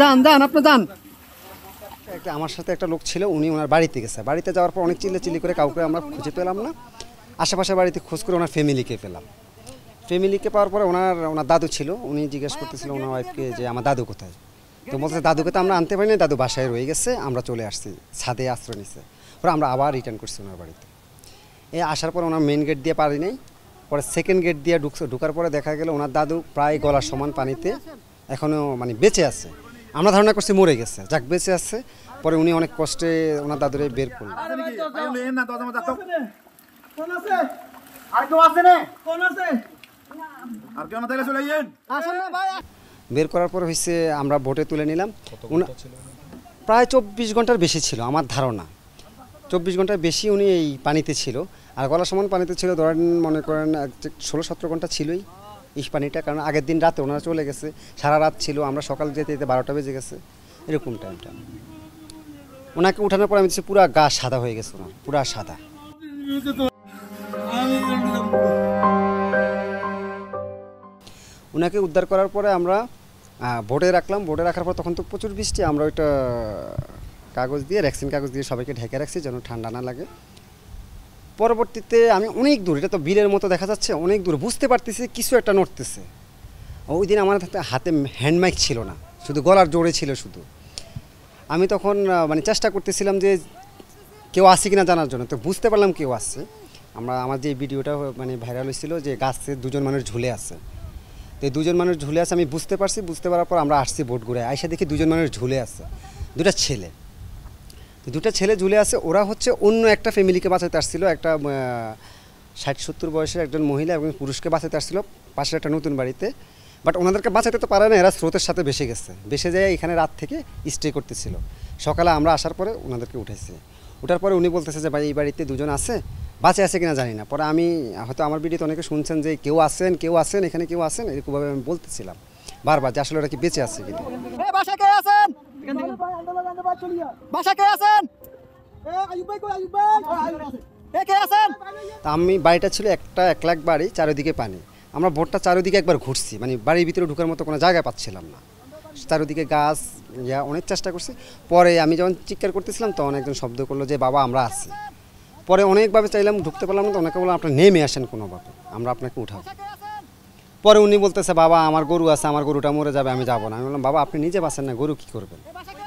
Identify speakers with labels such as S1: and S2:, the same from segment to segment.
S1: দান দান আপনি দান একটা আমার সাথে একটা লোক ছিল উনি ওনার বাড়িতে গেছে বাড়িতে যাওয়ার পর অনেক চিল্লে চিল্লি করে কাউকে আমরা খুঁজে পেলাম না আশেপাশে বাড়িতে খোঁজ করে ওনার ফ্যামিলিকে পেলাম ফ্যামিলিকে পাওয়ার পরে ওনার ওনার দাদু ছিল উনি জিজ্ঞেস করতেছিল ওনার ওয়াইফকে যে আমার দাদু কোথায় তো বলছে দাদুকে তো আমরা আনতে পারি না দাদু বাসায় রয়ে গেছে আমরা চলে আসছি ছাদে আশ্রয় নিছে পরে আমরা আবার রিটার্ন করছি ওনার বাড়িতে এ আসার পর ওনার মেন গেট দিয়ে পারি নাই পরে সেকেন্ড গেট দিয়ে ঢুকছে ঢুকার পরে দেখা গেল ওনার দাদু প্রায় গলার সমান পানিতে এখনও মানে বেঁচে আছে আমরা ধারণা করছি মরে গেছে যাক বেঁচে আছে পরে উনি অনেক কষ্টে ওনার দাদুরে বের করলেন বের করার পর হয়েছে আমরা ভোটে তুলে নিলাম প্রায় চব্বিশ ঘন্টার বেশি ছিল আমার ধারণা চব্বিশ ঘন্টার বেশি উনি এই পানিতে ছিল আর গলা সমান পানিতে ছিল ধরেন মনে করেন ষোলো সতেরো ঘন্টা ছিলই ইস্পানিটা কারণ আগের দিন রাতে ওনারা চলে গেছে সারা রাত ছিল আমরা সকাল যেতে যেতে বারোটা বেজে গেছে এরকম টাইমটা ওনাকে উঠানোর পর আমি দেখছি পুরা গা সাদা হয়ে গেছে ওনার পুরা সাদা ওনাকে উদ্ধার করার পরে আমরা বোর্ডে রাখলাম বোর্ডে রাখার পর তখন তো প্রচুর বৃষ্টি আমরা ওইটা কাগজ দিয়ে ভ্যাকসিন কাগজ দিয়ে সবাইকে ঢেকে রাখছি যেন ঠান্ডা না লাগে পরবর্তীতে আমি অনেক দূর এটা তো বিলের মতো দেখা যাচ্ছে অনেক দূর বুঝতে পারতেছি কিছু একটা নড়তেছে ওই দিন আমার হাতে হ্যান্ডমাইক ছিল না শুধু গলার জোরে ছিল শুধু আমি তখন মানে চেষ্টা করতেছিলাম যে কেউ আসে কিনা জানার জন্য তো বুঝতে পারলাম কেউ আসছে আমরা আমার যে ভিডিওটা মানে ভাইরাল হয়েছিল যে গাছে দুজন মানুষ ঝুলে আছে তো এই দুজন মানুষ ঝুলে আছে আমি বুঝতে পারছি বুঝতে পারার পর আমরা আসছি বোট ঘুরে আইসা দেখি দুজন মানুষ ঝুলে আছে দুটা ছেলে দুটা ছেলে ঝুলে আছে ওরা হচ্ছে অন্য একটা ফ্যামিলিকে বাঁচাতে আসছিল একটা ষাট সত্তর বয়সের একজন মহিলা এবং পুরুষকে বাঁচাতে আসছিল পাশের একটা নতুন বাড়িতে বাট ওনাদেরকে বাঁচাতে তো পারে না এরা স্রোতের সাথে বেসে গেছে বেসে যায় এখানে রাত থেকে স্টে করতেছিল সকালে আমরা আসার পরে ওনাদেরকে উঠেছি ওঠার পরে উনি বলতেছে যে ভাই এই বাড়িতে দুজন আছে বাঁচে আছে কিনা জানি না পরে আমি হয়তো আমার ভিডিওতে অনেকে শুনছেন যে কেউ আসেন কেউ আসেন এখানে কেউ আসেন এরকমভাবে আমি বলতেছিলাম বারবার যে আসলে ওরা কি বেঁচে আছে কিনা আমি বাড়িটা ছিল একটা এক লাখ বাড়ি চারিদিকে পানি আমরা ভোটটা চারিদিকে একবার ঘুরছি মানে বাড়ির ভিতরে ঢুকার মতো কোনো জায়গা পাচ্ছিলাম না চারিদিকে গাছ ইয়া অনেক চেষ্টা করছি পরে আমি যখন চিৎকার করতেছিলাম তখন একজন শব্দ করলো যে বাবা আমরা আছি পরে অনেকভাবে চাইলাম ঢুকতে পারলাম না তো অনেকে বললাম আপনার নেমে আসেন কোনোভাবে আমরা আপনাকে উঠাবো পরে উনি বলতেছে বাবা আমার গরু আছে আমার গরুটা মরে যাবে আমি যাবো না আমি বললাম বাবা আপনি নিজে বাসেন না গরু কী করবেন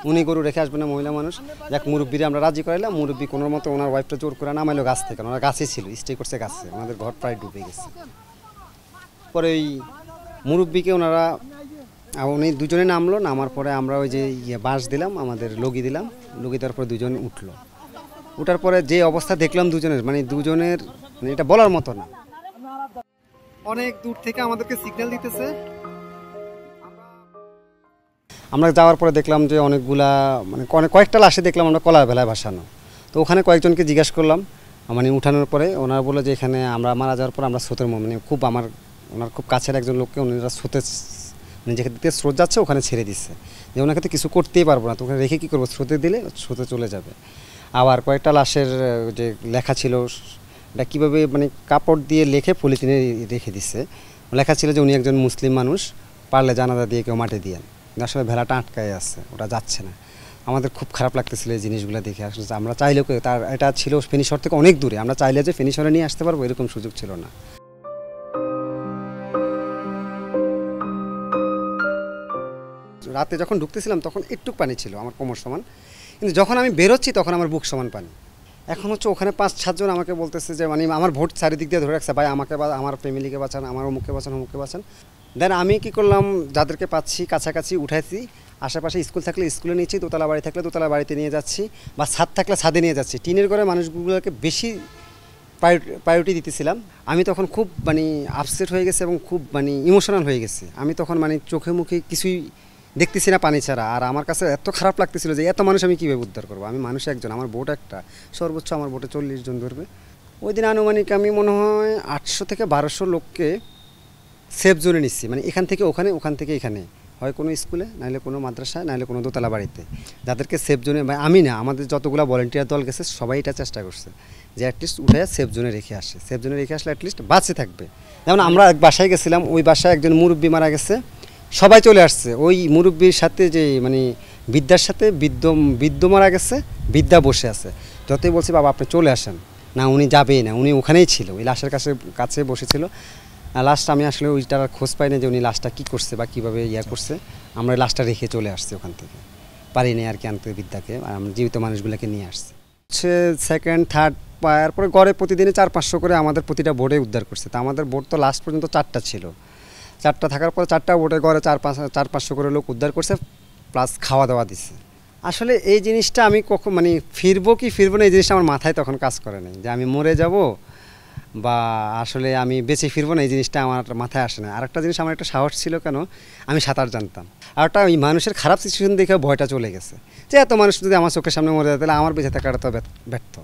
S1: উনি গরু রেখে আসবেন মহিলা মানুষ এক মুরব্বীরে আমরা রাজি করাইলাম মুরব্বী কোনো মতো ওনার ওয়াইফটা জোর করে নামাইলো গাছ থেকে ওনার গাছে ছিল স্টে করছে গাছে আমাদের ঘর প্রায় ডুবে গেছে পরে ওই মুরব্বীকে ওনারা উনি দুজনে নামলো নামার পরে আমরা ওই যে ইয়ে বাঁশ দিলাম আমাদের লগি দিলাম লগি দেওয়ার পরে দুজন উঠলো উঠার পরে যে অবস্থা দেখলাম দুজনের মানে দুজনের মানে এটা বলার মতো না অনেক দূর থেকে আমাদেরকে সিগন্যাল দিতেছে আমরা যাওয়ার পরে দেখলাম যে অনেকগুলা মানে অনেক কয়েকটা লাশে দেখলাম আমরা কলা ভেলায় ভাসানো তো ওখানে কয়েকজনকে জিজ্ঞাসা করলাম মানে উঠানোর পরে ওনারা বললো যে এখানে আমরা মারা যাওয়ার পর আমরা স্রোতের মানে খুব আমার ওনার খুব কাছের একজন লোককে ওনারা স্রোতে মানে যেখানে দিতে স্রোত যাচ্ছে ওখানে ছেড়ে দিচ্ছে যে ওনাকে তো কিছু করতেই পারবো না তো ওখানে রেখে কী করবো স্রোতে দিলে স্রোতে চলে যাবে আবার কয়েকটা লাশের যে লেখা ছিল এটা কীভাবে মানে কাপড় দিয়ে লেখে পলিথিনে রেখে দিচ্ছে লেখা ছিল যে উনি একজন মুসলিম মানুষ পারলে জানাজা দিয়ে কেউ মাঠে দিয়েন আসলে ভেলাটা আটকায় আছে ওটা যাচ্ছে না আমাদের খুব খারাপ লাগতেছিল এই জিনিসগুলো দেখে আসলে আমরা চাইলেও তার এটা ছিল ফিনিশর থেকে অনেক দূরে আমরা চাইলে যে ফিনিশরে নিয়ে আসতে পারবো এরকম সুযোগ ছিল না রাতে যখন ঢুকতেছিলাম তখন একটু পানি ছিল আমার কোমর সমান কিন্তু যখন আমি বেরোচ্ছি তখন আমার বুক সমান পানি এখন হচ্ছে ওখানে পাঁচ সাতজন আমাকে বলতেছে যে মানে আমার ভোট চারিদিক দিয়ে ধরে রাখছে ভাই আমাকে বা আমার ফ্যামিলিকে বাঁচান আমার মুখে বাঁচান মুখে বাঁচান দেন আমি কি করলাম যাদেরকে পাচ্ছি কাছাকাছি উঠাইছি আশেপাশে স্কুল থাকলে স্কুলে নিয়েছি দোতলা বাড়ি থাকলে দোতলা বাড়িতে নিয়ে যাচ্ছি বা ছাদ থাকলে ছাদে নিয়ে যাচ্ছি টিনের ঘরে মানুষগুলোকে বেশি প্রায়োরিটি দিতেছিলাম আমি তখন খুব মানে আপসেট হয়ে গেছে এবং খুব মানে ইমোশনাল হয়ে গেছে আমি তখন মানে চোখে মুখে কিছুই দেখতেছি না পানি ছাড়া আর আমার কাছে এত খারাপ লাগতেছিল যে এত মানুষ আমি কীভাবে উদ্ধার করবো আমি মানুষ একজন আমার বোট একটা সর্বোচ্চ আমার বোটে চল্লিশ জন ধরবে ওই দিন আনুমানিক আমি মনে হয় আটশো থেকে বারোশো লোককে সেফ জোনে নিচ্ছি মানে এখান থেকে ওখানে ওখান থেকে এখানে হয় কোনো স্কুলে নাহলে কোনো মাদ্রাসায় নাহলে কোনো দোতলা বাড়িতে যাদেরকে সেফ জোনে আমি না আমাদের যতগুলো ভলেন্টিয়ার দল গেছে সবাই এটা চেষ্টা করছে যে অ্যাটলিস্ট উঠে সেফ জোনে রেখে আসে সেফ জোনে রেখে আসলে অ্যাটলিস্ট বাঁচে থাকবে যেমন আমরা এক বাসায় গেছিলাম ওই বাসায় একজন মুরব্বী মারা গেছে সবাই চলে আসছে ওই মুরব্বীর সাথে যে মানে বিদ্যার সাথে বিদ্য বিদ্য মারা গেছে বিদ্যা বসে আছে যতই বলছি বাবা আপনি চলে আসেন না উনি যাবেই না উনি ওখানেই ছিল ওই লাশের কাছে কাছে বসেছিল লাস্ট হ্যাঁ, আমি আসলে ওইটার খোঁজ পাই না যে উনি লাস্টটা কী করছে বা কীভাবে ইয়া আচ্ছা। করছে আমরা লাস্টটা রেখে চলে আসছি ওখান থেকে পারিনি আর কি আনতে বিদ্যাকে জীবিত মানুষগুলোকে নিয়ে আসছে হচ্ছে সেকেন্ড থার্ড পাওয়ার পরে গড়ে প্রতিদিনে চার পাঁচশো করে আমাদের প্রতিটা বোর্ডে উদ্ধার করছে তা আমাদের বোর্ড তো লাস্ট পর্যন্ত চারটা ছিল চারটা থাকার পর চারটা বোর্ডে গড়ে চার পাঁচ চার পাঁচশো করে লোক উদ্ধার করছে প্লাস খাওয়া দাওয়া দিছে আসলে এই জিনিসটা আমি কখন মানে ফিরবো কি ফিরবো না এই জিনিসটা আমার মাথায় তখন কাজ করে নাই যে আমি মরে যাবো বা আসলে আমি বেঁচে ফিরবো না এই জিনিসটা আমার মাথায় আসে না আর একটা জিনিস আমার একটা সাহস ছিল কেন আমি সাঁতার জানতাম আর একটা ওই মানুষের খারাপ সিচুয়েশন দেখে ভয়টা চলে গেছে যে এত মানুষ যদি আমার চোখের সামনে মরে যায় তাহলে আমার বেঁচে থাকাটা তো ব্যর্থ